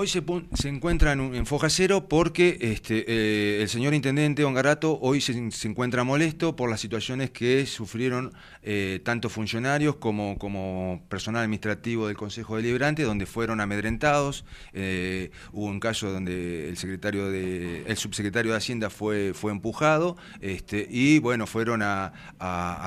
hoy se, se encuentra en, foja cero porque este, eh, el señor intendente Ongarato hoy se, encuentra molesto por las situaciones que sufrieron eh, tanto funcionarios como, como personal administrativo del Consejo Deliberante, donde fueron amedrentados. Eh, hubo un caso donde el secretario de, el subsecretario de Hacienda fue, fue empujado este, y bueno, fueron a,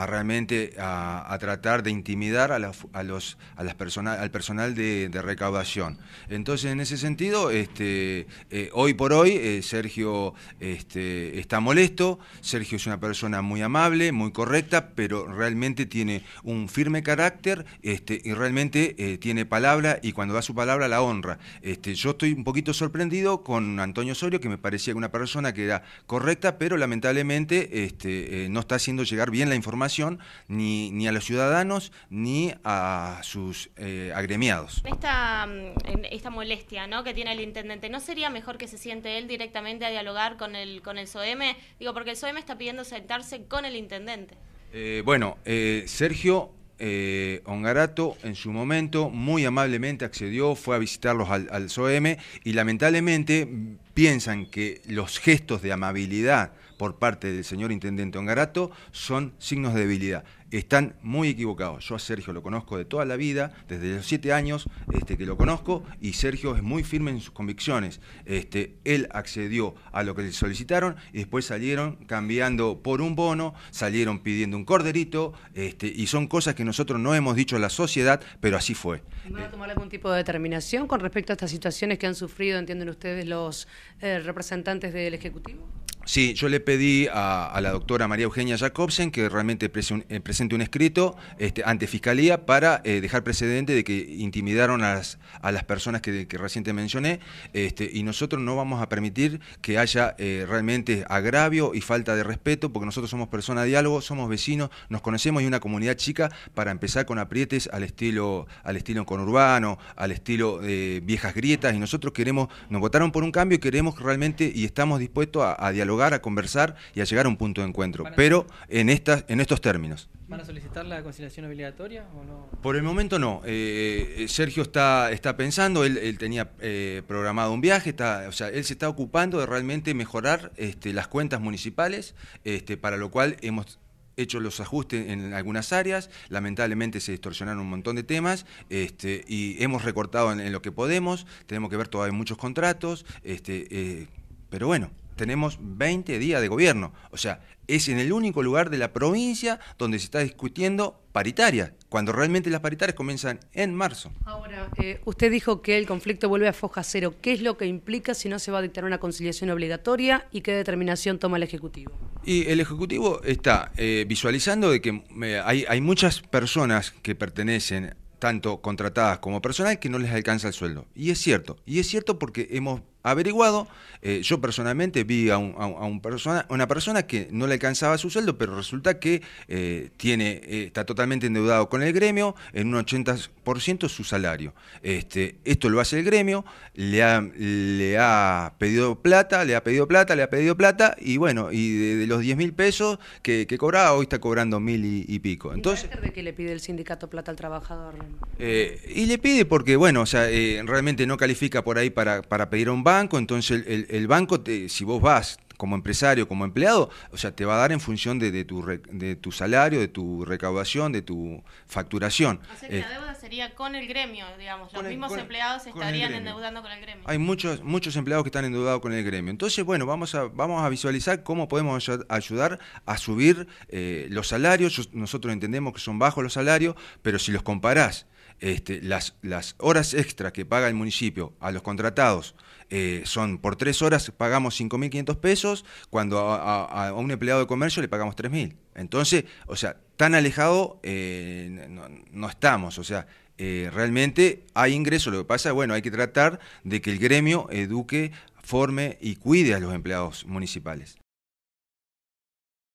realmente a, tratar de intimidar a, los, a las personas al personal de, de recaudación. Entonces, en ese sentido, este, eh, hoy por hoy eh, Sergio este, está molesto, Sergio es una persona muy amable, muy correcta, pero realmente tiene un firme carácter este, y realmente eh, tiene palabra y cuando da su palabra la honra. yo estoy un poquito sorprendido con Antonio Osorio, que me parecía una persona que era correcta, pero lamentablemente no está haciendo llegar bien la información ni, ni a los ciudadanos ni a sus agremiados. Esta, mm, esta molestia que tiene el intendente. ¿No sería mejor que se siente él directamente a dialogar con el, con el SOEM? Digo, porque el SOEM está pidiendo sentarse con el intendente. Eh, bueno, eh, Sergio eh, Ongarato en su momento muy amablemente accedió, fue a visitarlos al, al SOEM y lamentablemente piensan que los gestos de amabilidad por parte del señor intendente Ongarato son signos de debilidad. Están muy equivocados. Yo a Sergio lo conozco de toda la vida, desde los siete años este, que lo conozco, y Sergio es muy firme en sus convicciones. Este, él accedió a lo que le solicitaron y después salieron cambiando por un bono, salieron pidiendo un corderito, este, y son cosas que nosotros no hemos dicho a la sociedad, pero así fue. ¿Van a tomar algún tipo de determinación con respecto a estas situaciones que han sufrido, entienden ustedes, los eh, representantes del Ejecutivo? Sí, yo le pedí a, la doctora María Eugenia Jacobsen que realmente eh, presente un escrito este, ante Fiscalía para eh, dejar precedente de que intimidaron a las, personas que, que reciente mencioné este, y nosotros no vamos a permitir que haya eh, realmente agravio y falta de respeto porque nosotros somos personas de diálogo, somos vecinos, nos conocemos y una comunidad chica para empezar con aprietes al estilo, al estilo conurbano, al estilo de viejas grietas y nosotros queremos, nos votaron por un cambio y queremos realmente y estamos dispuestos a dialogar a conversar y a llegar a un punto de encuentro, pero en, estas, en estos términos. ¿Van a solicitar la conciliación obligatoria o no? Por el momento no. Eh, eh, Sergio está, está pensando, él, tenía eh, programado un viaje, o sea, él se está ocupando de realmente mejorar este, las cuentas municipales, este, para lo cual hemos hecho los ajustes en algunas áreas, lamentablemente se distorsionaron un montón de temas este, y hemos recortado en, lo que podemos, tenemos que ver todavía muchos contratos, este, pero bueno, tenemos 20 días de gobierno. O sea, es en el único lugar de la provincia donde se está discutiendo paritaria, cuando realmente las paritarias comienzan en marzo. Ahora, eh, usted dijo que el conflicto vuelve a foja cero. ¿Qué es lo que implica si no se va a dictar una conciliación obligatoria y qué determinación toma el Ejecutivo? Y el Ejecutivo está eh, visualizando de que eh, hay, muchas personas que pertenecen tanto contratadas como personal, que no les alcanza el sueldo. Y es cierto, y es cierto porque hemos averiguado. Eh, yo personalmente vi a, una persona que no le alcanzaba su sueldo, pero resulta que eh, tiene, eh, está totalmente endeudado con el gremio en un 80% su salario. Este, esto lo hace el gremio, le ha, le ha pedido plata, le ha pedido plata, le ha pedido plata, y bueno, y de, los 10 mil pesos que, cobraba, hoy está cobrando mil y, pico. Entonces, ¿Y de qué le pide el sindicato plata al trabajador? y le pide porque, bueno, o sea, realmente no califica por ahí para, para pedir un entonces el, banco, te, si vos vas como empresario, como empleado, o sea, te va a dar en función de, tu, de tu salario, de tu recaudación, de tu facturación. O la deuda sería con el gremio, digamos, los mismos empleados estarían endeudando con el gremio. Hay muchos, muchos empleados que están endeudados con el gremio. Entonces, bueno, vamos a, vamos a visualizar cómo podemos ayudar a subir eh, los salarios. Nosotros entendemos que son bajos los salarios, pero si los comparás este, las, las, horas extras que paga el municipio a los contratados eh, son por tres horas pagamos 5.500 pesos, cuando a, un empleado de comercio le pagamos 3.000. Entonces, o sea, tan alejado eh, no, estamos, o sea, eh, realmente hay ingreso lo que pasa, es bueno, hay que tratar de que el gremio eduque, forme y cuide a los empleados municipales.